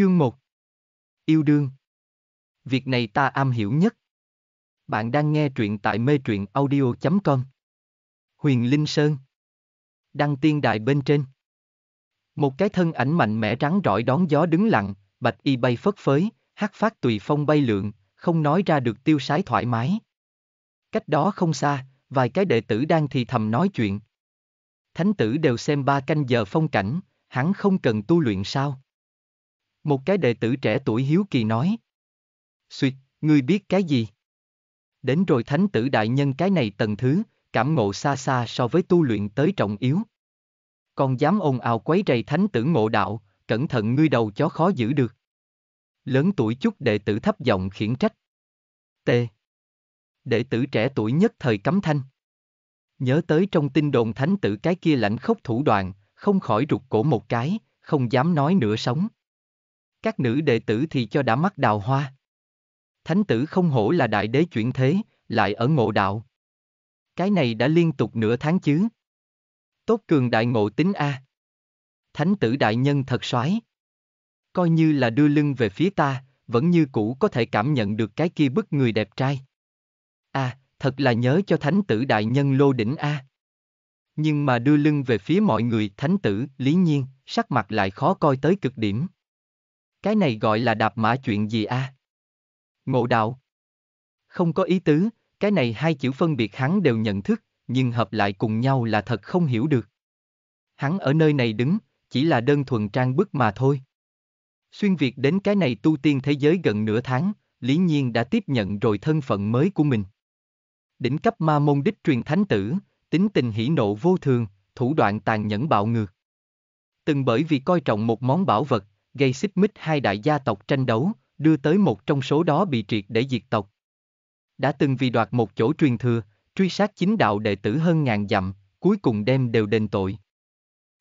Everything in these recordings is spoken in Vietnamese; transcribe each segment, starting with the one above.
Chương 1 Yêu đương Việc này ta am hiểu nhất. Bạn đang nghe truyện tại mê truyện audio.com Huyền Linh Sơn Đăng tiên đài bên trên Một cái thân ảnh mạnh mẽ rắn rỏi đón gió đứng lặng, bạch y bay phất phới, hát phát tùy phong bay lượn, không nói ra được tiêu sái thoải mái. Cách đó không xa, vài cái đệ tử đang thì thầm nói chuyện. Thánh tử đều xem ba canh giờ phong cảnh, hắn không cần tu luyện sao? Một cái đệ tử trẻ tuổi hiếu kỳ nói. Xuyệt, ngươi biết cái gì? Đến rồi thánh tử đại nhân cái này tầng thứ, cảm ngộ xa xa so với tu luyện tới trọng yếu. Còn dám ồn ào quấy rầy thánh tử ngộ đạo, cẩn thận ngươi đầu chó khó giữ được. Lớn tuổi chút đệ tử thấp giọng khiển trách. T. Đệ tử trẻ tuổi nhất thời cấm thanh. Nhớ tới trong tin đồn thánh tử cái kia lãnh khốc thủ đoạn, không khỏi rụt cổ một cái, không dám nói nửa sống các nữ đệ tử thì cho đã mắt đào hoa. Thánh tử không hổ là đại đế chuyển thế, lại ở ngộ đạo. Cái này đã liên tục nửa tháng chứ. Tốt cường đại ngộ tính A. Thánh tử đại nhân thật soái. Coi như là đưa lưng về phía ta, vẫn như cũ có thể cảm nhận được cái kia bức người đẹp trai. A, à, thật là nhớ cho thánh tử đại nhân lô đỉnh A. Nhưng mà đưa lưng về phía mọi người, thánh tử, lý nhiên, sắc mặt lại khó coi tới cực điểm. Cái này gọi là đạp mã chuyện gì a? À? Ngộ đạo. Không có ý tứ, cái này hai chữ phân biệt hắn đều nhận thức, nhưng hợp lại cùng nhau là thật không hiểu được. Hắn ở nơi này đứng, chỉ là đơn thuần trang bức mà thôi. Xuyên Việt đến cái này tu tiên thế giới gần nửa tháng, lý nhiên đã tiếp nhận rồi thân phận mới của mình. Đỉnh cấp ma môn đích truyền thánh tử, tính tình hỉ nộ vô thường, thủ đoạn tàn nhẫn bạo ngược. Từng bởi vì coi trọng một món bảo vật, gây xích mích hai đại gia tộc tranh đấu, đưa tới một trong số đó bị triệt để diệt tộc. Đã từng vì đoạt một chỗ truyền thừa, truy sát chính đạo đệ tử hơn ngàn dặm, cuối cùng đem đều đền tội.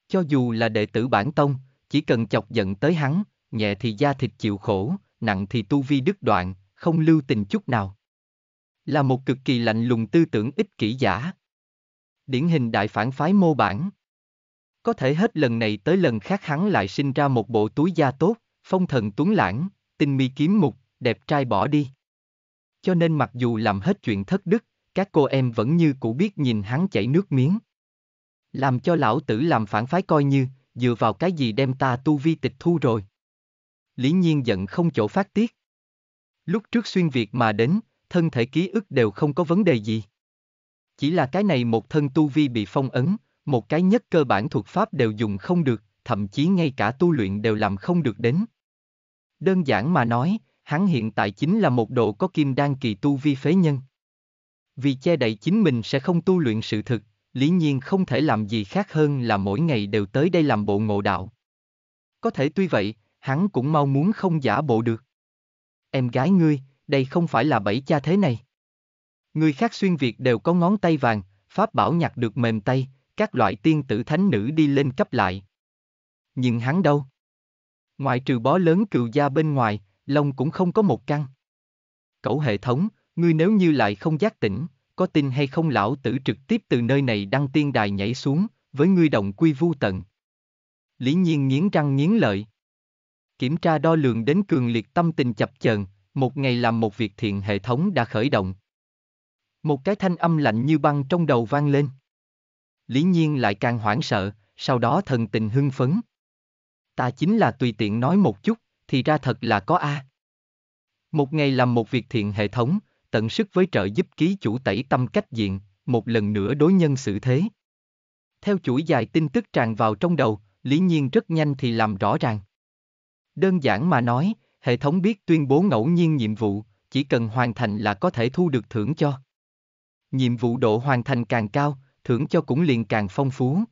Cho dù là đệ tử bản tông, chỉ cần chọc giận tới hắn, nhẹ thì da thịt chịu khổ, nặng thì tu vi đứt đoạn, không lưu tình chút nào. Là một cực kỳ lạnh lùng tư tưởng ích kỷ giả. Điển hình đại phản phái mô bản. Có thể hết lần này tới lần khác hắn lại sinh ra một bộ túi da tốt, phong thần tuấn lãng, tinh mi kiếm mục, đẹp trai bỏ đi. Cho nên mặc dù làm hết chuyện thất đức, các cô em vẫn như cũ biết nhìn hắn chảy nước miếng. Làm cho lão tử làm phản phái coi như, dựa vào cái gì đem ta tu vi tịch thu rồi. Lý nhiên giận không chỗ phát tiết. Lúc trước xuyên Việt mà đến, thân thể ký ức đều không có vấn đề gì. Chỉ là cái này một thân tu vi bị phong ấn, một cái nhất cơ bản thuật pháp đều dùng không được, thậm chí ngay cả tu luyện đều làm không được đến. Đơn giản mà nói, hắn hiện tại chính là một độ có kim đan kỳ tu vi phế nhân. Vì che đậy chính mình sẽ không tu luyện sự thực, lý nhiên không thể làm gì khác hơn là mỗi ngày đều tới đây làm bộ ngộ đạo. Có thể tuy vậy, hắn cũng mau muốn không giả bộ được. Em gái ngươi, đây không phải là bẫy cha thế này. Người khác xuyên Việt đều có ngón tay vàng, Pháp bảo nhặt được mềm tay, các loại tiên tử thánh nữ đi lên cấp lại. Nhưng hắn đâu? Ngoại trừ bó lớn cựu gia bên ngoài, Long cũng không có một căn. Cẩu hệ thống, ngươi nếu như lại không giác tỉnh, có tin hay không lão tử trực tiếp từ nơi này đăng tiên đài nhảy xuống, với ngươi động quy vu tận. Lý nhiên nghiến răng nghiến lợi. Kiểm tra đo lường đến cường liệt tâm tình chập chờn, một ngày làm một việc thiện hệ thống đã khởi động. Một cái thanh âm lạnh như băng trong đầu vang lên. Lý Nhiên lại càng hoảng sợ, sau đó thần tình hưng phấn. Ta chính là tùy tiện nói một chút, thì ra thật là có A. Một ngày làm một việc thiện hệ thống, tận sức với trợ giúp ký chủ tẩy tâm cách diện, một lần nữa đối nhân xử thế. Theo chuỗi dài tin tức tràn vào trong đầu, Lý Nhiên rất nhanh thì làm rõ ràng. Đơn giản mà nói, hệ thống biết tuyên bố ngẫu nhiên nhiệm vụ, chỉ cần hoàn thành là có thể thu được thưởng cho. Nhiệm vụ độ hoàn thành càng cao, thưởng cho cũng liền càng phong phú.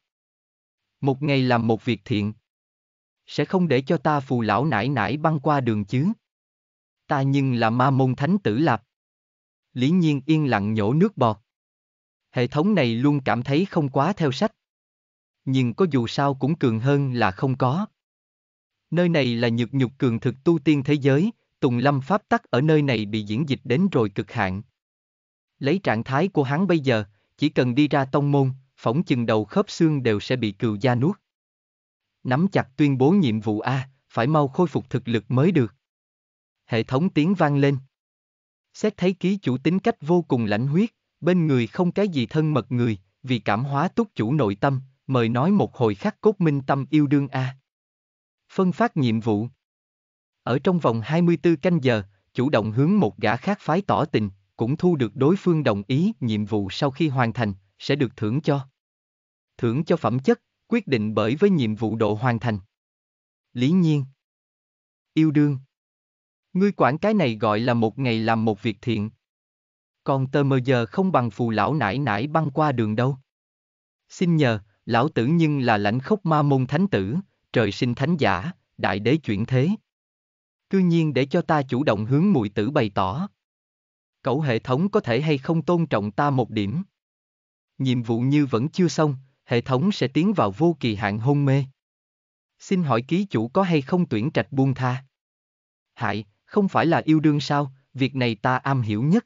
Một ngày làm một việc thiện. Sẽ không để cho ta phù lão nải nải băng qua đường chứ. Ta nhưng là ma môn thánh tử lạp. Lý nhiên yên lặng nhổ nước bọt. Hệ thống này luôn cảm thấy không quá theo sách. Nhưng có dù sao cũng cường hơn là không có. Nơi này là nhược nhục cường thực tu tiên thế giới, Tùng Lâm pháp tắc ở nơi này bị diễn dịch đến rồi cực hạn. Lấy trạng thái của hắn bây giờ, chỉ cần đi ra tông môn, phỏng chừng đầu khớp xương đều sẽ bị cừu gia nuốt. Nắm chặt tuyên bố nhiệm vụ A, phải mau khôi phục thực lực mới được. Hệ thống tiếng vang lên. Xét thấy ký chủ tính cách vô cùng lãnh huyết, bên người không cái gì thân mật người, vì cảm hóa túc chủ nội tâm, mời nói một hồi khắc cốt minh tâm yêu đương A. Phân phát nhiệm vụ Ở trong vòng 24 canh giờ, chủ động hướng một gã khác phái tỏ tình, cũng thu được đối phương đồng ý nhiệm vụ sau khi hoàn thành, sẽ được thưởng cho. Thưởng cho phẩm chất, quyết định bởi với nhiệm vụ độ hoàn thành. Lý nhiên. Yêu đương. Ngươi quản cái này gọi là một ngày làm một việc thiện. Còn tơ mờ giờ không bằng phù lão nải nải băng qua đường đâu. Xin nhờ, lão tử nhưng là lãnh khốc ma môn thánh tử, trời sinh thánh giả, đại đế chuyển thế. Cư nhiên để cho ta chủ động hướng mùi tử bày tỏ. Cậu hệ thống có thể hay không tôn trọng ta một điểm? Nhiệm vụ như vẫn chưa xong, hệ thống sẽ tiến vào vô kỳ hạn hôn mê. Xin hỏi ký chủ có hay không tuyển trạch buông tha? Hại, không phải là yêu đương sao, việc này ta am hiểu nhất.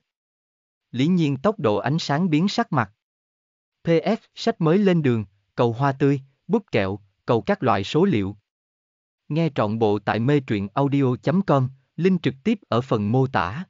Lý nhiên tốc độ ánh sáng biến sắc mặt. PS, sách mới lên đường, cầu hoa tươi, bút kẹo, cầu các loại số liệu. Nghe trọn bộ tại mê truyện audio.com, link trực tiếp ở phần mô tả.